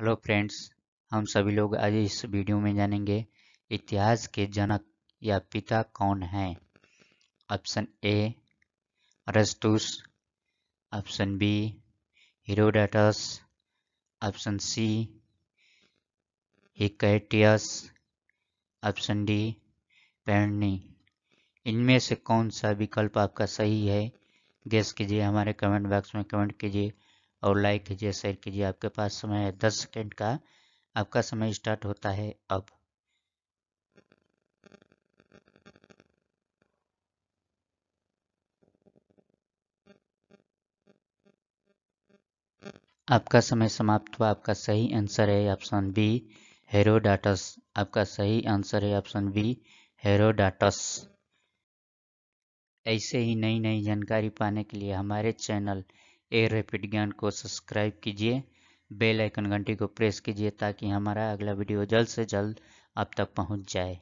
hello friends हम सभी लोग आज इस वीडियो में जानेंगे इतिहास के जनक या पिता कौन हैं ऑप्शन ए अरस्तुस option B Herodotus option C Hecataeus option D पेरनी इनमें से कौन सा विकल्प आपका सही है गेस कीजिए हमारे कमेंट बॉक्स में कमेंट कीजिए और लाइक कीजिए शेयर कीजिए आपके पास समय है दस सेकेंड का आपका समय स्टार्ट होता है अब आपका समय समाप्त हुआ आपका सही आंसर है ऑप्शन बी हेरोडाटस आपका सही आंसर है ऑप्शन बी हेरोडाटस ऐसे ही नई नई जानकारी पाने के लिए हमारे चैनल ए रैपिड ज्ञान को सब्सक्राइब कीजिए बेल आइकन घंटी को प्रेस कीजिए ताकि हमारा अगला वीडियो जल्द से जल्द आप तक पहुंच जाए